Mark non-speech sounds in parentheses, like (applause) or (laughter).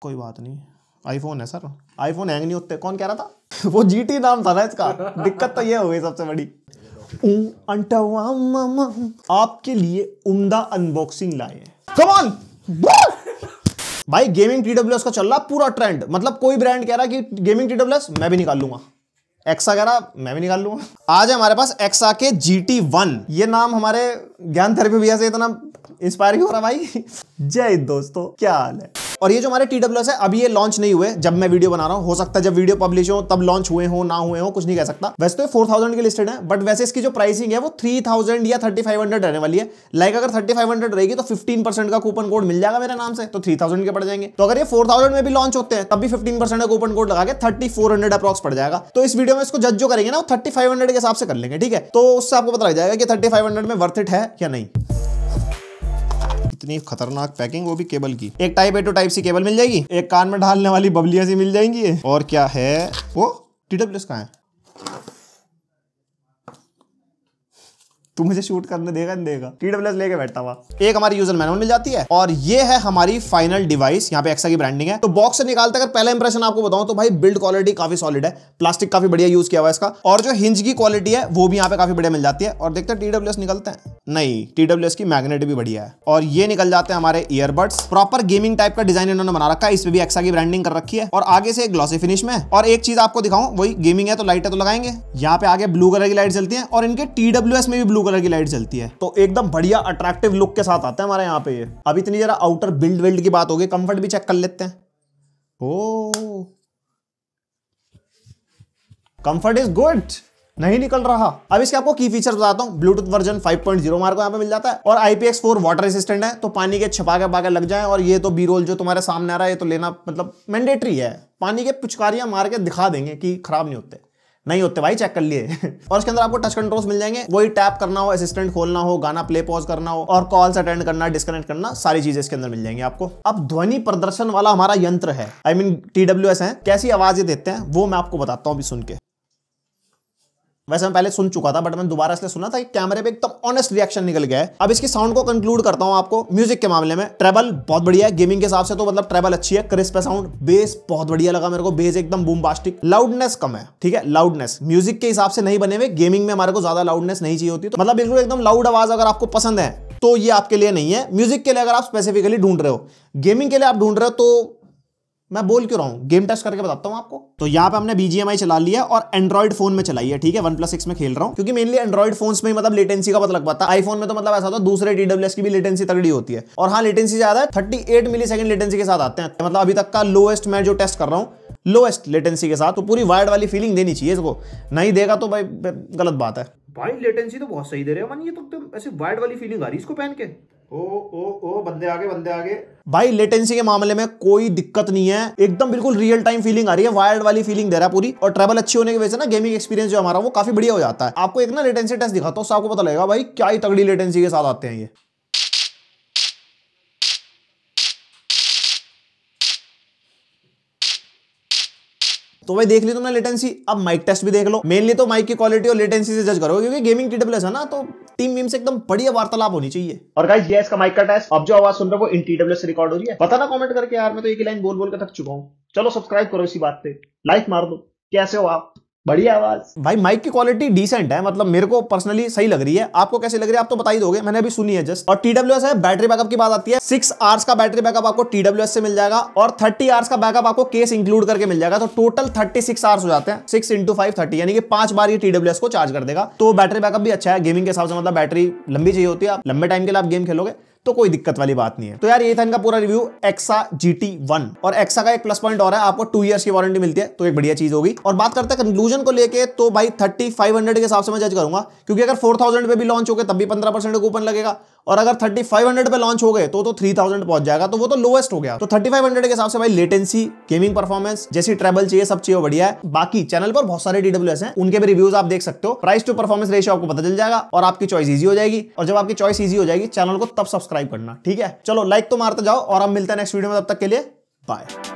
कोई बात नहीं आईफोन है सर आईफोन हैंग नहीं होते कौन कह रहा था (laughs) वो जीटी नाम था ना इसका दिक्कत तो ये हो गई सबसे बड़ी आपके लिए उम्दा अनबॉक्सिंग लाए कमान (laughs) भाई गेमिंग टीडब्ल्यूएस का चल रहा पूरा ट्रेंड मतलब कोई ब्रांड कह रहा कि गेमिंग एस मैं भी निकाल लूंगा एक्सा कह रहा मैं भी निकाल लूंगा आज है हमारे पास एक्सा के जी टी वन ये नाम हमारे ज्ञान थेरेपी भैया से इतना इंस्पायर क्यों हो रहा भाई (laughs) जय दोस्तों क्या हाल है और ये जो हमारे टी डब्ल्यू एस है अभी ये लॉन्च नहीं हुए जब मैं वीडियो बना रहा हूँ हो सकता है जब वीडियो पब्लिश हो तब लॉन्च हुए हो ना हुए हो कुछ नहीं कह सकता वैसे तो ये फोर थाउजेंड के लिस्टेड है बट वैसे इसकी जो प्राइसिंग है वो थ्री थाउजेंड या थर्टी फाइव हंड्रेड रहने वाली है लाइक अगर थर्टी फाइव हंड्रेड रहेगी तो फिफ्टीन परसेंट का कूपन कोड मिल जाएगा मेरे नाम से तो थ्री थाउजेंड के पड़ जाएंगे तो अगर ये फोर थाउजेंड में भी लॉन्च होते हैं तब भी फिफ्टीन परसेंट का कूपन कोड लगा के थर्टी फोर हंड्रेड अप्रॉक्स पड़ जाएगा तो इस वीडियो में इसको जज जो करेंगे ना वो थर्टी फाइव हंड्रेड के हिसाब से कर लेंगे ठीक है तो उससे आपको पता लग जाएगा कि थर्टी फाइव हंड्रेड में वर्थ इट है या नहीं इतनी खतरनाक पैकिंग वो भी केबल की एक type A to type C cable मिल जाएगी एक कान में ढालने वाली बबलिया सी मिल जाएंगी और क्या है वो टी डब्ल्यू का है तू मुझे शूट करने देगा नहीं देगा टी डब्ल्यू लेके बैठता हुआ एक हमारी यूजर मैनुअल मिल जाती है और ये है हमारी फाइनल डिवाइस यहाँ पे एक्सा की ब्रांडिंग है तो बॉक्स से निकालते अगर पहला इंप्रेशन आपको बताऊं तो भाई बिल्ड क्वालिटी काफी सॉलिड है प्लास्टिक काफी बढ़िया यूज किया हुआ इसका और जो हिंज की क्वालिटी है वो भी यहाँ पे काफी बढ़िया मिल जाती है और देखते हैं एस निकलते हैं नहीं एस की मैग्नेट भी बढ़िया है और ये निकल जाते हैं हमारे ईयरबड्स प्रॉपर गेमिंग टाइप का डिजाइन इन्होंने बना रखा है इसमें भी एक्सा की ब्रांडिंग कर रखी है और आगे से एक ग्लॉसी फिनिश में और एक चीज आपको दिखाऊं वही गेमिंग है तो लाइटें तो लगाएंगे यहाँ पे आगे ब्लू कलर की लाइट चलती है और इनके एस में भी ब्लू कलर की लाइट चलती है तो एकदम बढ़िया अट्रैक्टिव लुक के साथ आता है हमारे यहाँ पे ये अब इतनी जरा आउटर बिल्ड विल्ड की बात होगी कंफर्ट भी चेक कर लेते हैं ओ कंफर्ट इज गुड नहीं निकल रहा अब इसके आपको की फीचर बताता हूँ ब्लूटूथ वर्जन 5.0 पॉइंट जीरो को यहाँ पे मिल जाता है और IPX4 वाटर रेसिस्टेंट है तो पानी के छपा के पाके लग जाए और ये तो बी रोल जो तुम्हारे सामने आ रहा है ये तो लेना मतलब मैंडेटरी है पानी के पुचकारियां मार के दिखा देंगे कि खराब नहीं होते नहीं होते भाई चेक कर लिए (laughs) और उसके अंदर आपको टच कंट्रोल्स मिल जाएंगे वही टैप करना हो असिस्टेंट खोलना हो गाना प्ले पॉज करना हो और कॉल्स अटेंड करना डिस्कनेक्ट करना सारी चीजें इसके अंदर मिल जाएंगे आपको अब ध्वनि प्रदर्शन वाला हमारा यंत्र है I mean T W S है कैसी आवाजें देते हैं वो मैं आपको बताता हूँ अभी सुन के वैसे मैं पहले सुन चुका था बट मैंने दोबारा इसलिए सुना था कि कैमरे पे एकदम ऑनेस्ट रिएक्शन निकल गया है अब इसकी साउंड को कंक्लूड करता हूं आपको म्यूजिक के मामले में ट्रेबल बहुत बढ़िया है गेमिंग के हिसाब से तो मतलब ट्रेबल अच्छी है क्रिस्प साउंड बेस बहुत बढ़िया लगा मेरे को बेस एकदम बास्टिक लाउडनेस कम है ठीक है लाउडनेस म्यूजिक के हिसाब से नहीं बने हुए गेमिंग में हमारे को ज्यादा लाउडनेस नहीं चाहिए होती तो मतलब बिल्कुल एकदम लाउड आवाज अगर आपको पसंद है तो ये आपके लिए नहीं है म्यूजिक के लिए अगर आप स्पेसिफिकली ढूंढ रहे हो गेमिंग के लिए आप ढूंढ रहे हो तो मैं बोल क्यों रहा हूं गेम टेस्ट करके बताता हूं आपको तो यहाँ पे हमने बीजीएमआई चला लिया और एंड्रॉइड फोन में चलाई है ठीक है वन प्लस सिक्स में खेल रहा हूं क्योंकि मेनली एंड्रॉइड फोन में ही मतलब लेटेंसी का पता लग पाता है आईफोन में तो मतलब ऐसा था दूसरे टीडब्ल्यूएस की भी लेटेंसी तगड़ी होती है और हाँ लेटेंसी ज्यादा है thirty eight millisecond latency के साथ आते हैं मतलब अभी तक का लोएस्ट मैं जो टेस्ट कर रहा हूँ लोएस्ट लेटेंसी के साथ तो पूरी वायर्ड वाली फीलिंग देनी चाहिए इसको नहीं देगा तो भाई गलत बात है भाई लेटेंसी तो बहुत सही दे रहे हैं मन ये तो, तो ऐसे वायर्ड वाली फीलिंग आ रही है इसको पहन के ओ ओ ओ बंदे आगे बंदे आगे भाई लेटेंसी के मामले में कोई दिक्कत नहीं है एकदम बिल्कुल रियल टाइम फीलिंग आ रही है वायर्ड वाली फीलिंग दे रहा है पूरी और ट्रेवल अच्छी होने की वजह से ना गेमिंग एक्सपीरियंस जो हमारा वो काफी बढ़िया हो जाता है आपको एक ना लेटेंसी टेस्ट दिखाता हूँ आपको पता लगेगा भाई क्या ही तगड़ी लेटेंसी के साथ आते हैं ये तो भाई देख ली तुमने लेटेंसी अब माइक टेस्ट भी देख लो मेनली तो माइक की क्वालिटी और लेटेंसी से जज करो क्योंकि गेमिंग टी है ना तो टीम वीम से एकदम बढ़िया वार्तालाप होनी चाहिए और गाइज ये इसका माइक का टेस्ट अब जो आवाज सुन रहे हो वो इन टीडब्ल्यू से रिकॉर्ड हो रही है ना कमेंट करके यार मैं तो एक लाइन बोल बोल के थक चुका हूँ चलो सब्सक्राइब करो इसी बात पे लाइक मार दो कैसे हो आप बढ़िया आवाज भाई माइक की क्वालिटी डिसेंट है मतलब मेरे को पर्सनली सही लग रही है आपको कैसे लग रही है आप तो बताई दोगे मैंने अभी सुनी है जस्ट और टीडब्ल्यू है बैटरी बैकअप की बात आती है सिक्स आवर्स का बैटरी बैकअप आपको टीडब्ल्यू से मिल जाएगा और थर्टी आवर्स का बैकअप आपको केस इंक्लूड करके मिल जाएगा तो टोटल थर्टी सिक्स आवर्स हो जाते हैं सिक्स इंटू फाइव थर्टी यानी कि पांच बार ये टीडब्ल्यू को चार्ज कर देगा तो बैटरी बैकअप भी अच्छा है गेमिंग के हिसाब से मतलब बैटरी लंबी चाहिए होती है आप लंबे टाइम के लिए आप गेम खेलोगे तो कोई दिक्कत वाली बात नहीं है तो यार ये था इनका पूरा रिव्यू एक्सा जीटी वन और एक्सा का एक प्लस पॉइंट और है आपको टू ईयर्स की वारंटी मिलती है तो एक बढ़िया चीज होगी और बात करते हैं कंक्लूजन को लेके तो भाई थर्टी फाइव हंड्रेड के हिसाब से मैं जज करूंगा क्योंकि अगर फोर थाउजेंड पे भी लॉन्च हो गए तब भी पंद्रह परसेंट कूपन लगेगा और अगर थर्टी फाइव हंड्रेड पे लॉन्च हो गए तो तो थाउजेंड पहुंच जाएगा तो वो तो लोएस्ट हो गया तो थर्टी फाइव हंड्रेड के हिसाब से भाई लेटेंसी गेमिंग परफॉर्मेंस जैसी ट्रेवल चाहिए सब चाहिए बढ़िया है बाकी चैनल पर बहुत सारे डीडब्ल्यूएस हैं उनके भी रिव्यूज आप देख सकते हो प्राइस टू परफॉर्मेंस रेशियो आपको पता चल जाएगा और आपकी चॉइस ईजी हो जाएगी और जब आपकी चॉइस ईजी हो जाएगी चैनल को तब सब्सक्राइब सब्सक्राइब करना ठीक है चलो लाइक तो मारते जाओ और हम मिलते हैं नेक्स्ट वीडियो में तब तक के लिए बाय